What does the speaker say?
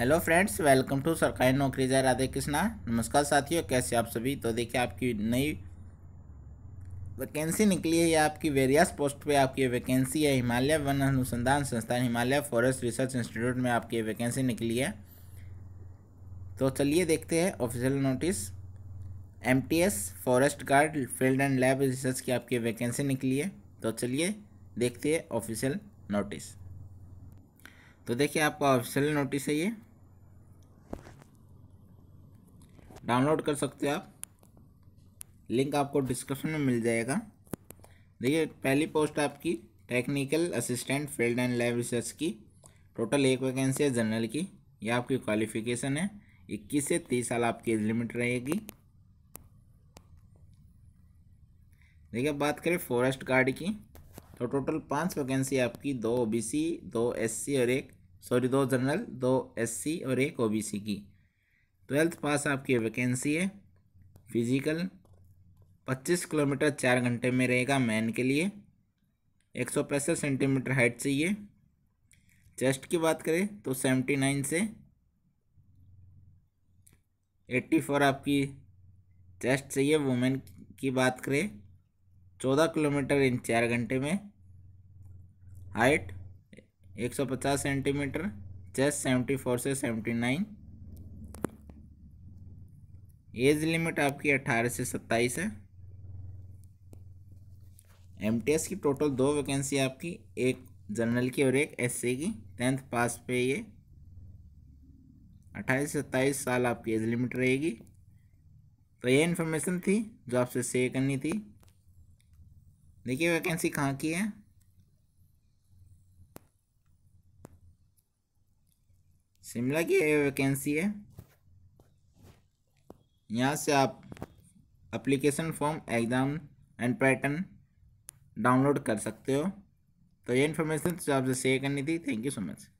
hello friends welcome to सरकारी नौकरी जय राधे कृष्णा नमस्कार साथियों कैसे आप सभी तो देखिए आपकी नई वैकेंसी निकली है या आपकी वेरियस पोस्ट पे आपकी वैकेंसी है हिमालय वन अनुसंधान संस्थान हिमालय फॉरेस्ट रिसर्च इंस्टीट्यूट में आपकी वैकेंसी निकली है तो चलिए देखते हैं ऑफिशियल नोटिस एम forest guard field and lab research की आपकी वैकेंसी निकली है तो चलिए देखते हैं ऑफिशियल नोटिस तो देखिए आपका ऑफिशियल नोटिस है ये डाउनलोड कर सकते हो आप लिंक आपको डिस्क्रिप्शन में मिल जाएगा देखिए पहली पोस्ट आपकी technical assistant field and live research की टोटल एक वैकेंसी है जनरल की यह आपकी क्वालिफिकेशन है इक्कीस से तीस साल आपकी एज लिमिट रहेगी देखिए बात करें फॉरेस्ट गार्ड की तो टोटल पांच वैकेंसी आपकी दो ओबीसी दो एससी और एक सॉरी दो जनरल दो एससी और एक ओबीसी की ट्वेल्थ पास आपकी वैकेंसी है फिजिकल पच्चीस किलोमीटर चार घंटे में रहेगा मैन के लिए एक सौ पैंसठ सेंटीमीटर हाइट चाहिए चेस्ट की बात करें तो सेवेंटी नाइन से एट्टी फोर आपकी चेस्ट चाहिए वुमेन की बात करें चौदह किलोमीटर इन चार घंटे में हाइट एक सौ पचास सेंटीमीटर चेस्ट सेवेंटी फोर से सेवेंटी नाइन एज लिमिट आपकी अट्ठारह से सत्ताईस है एम की टोटल दो वैकेंसी आपकी एक जनरल की और एक एस की टेंथ पास पे ये अट्ठाईस से सत्ताईस साल आपकी एज लिमिट रहेगी तो ये इन्फॉर्मेशन थी जो आपसे शेयर करनी थी देखिए वैकेंसी कहाँ की है शिमला की वैकेंसी है यहाँ से आप application form exam and pattern download कर सकते हो तो ये इन्फॉर्मेशन तो आपसे शेयर करनी थी थैंक यू सो मच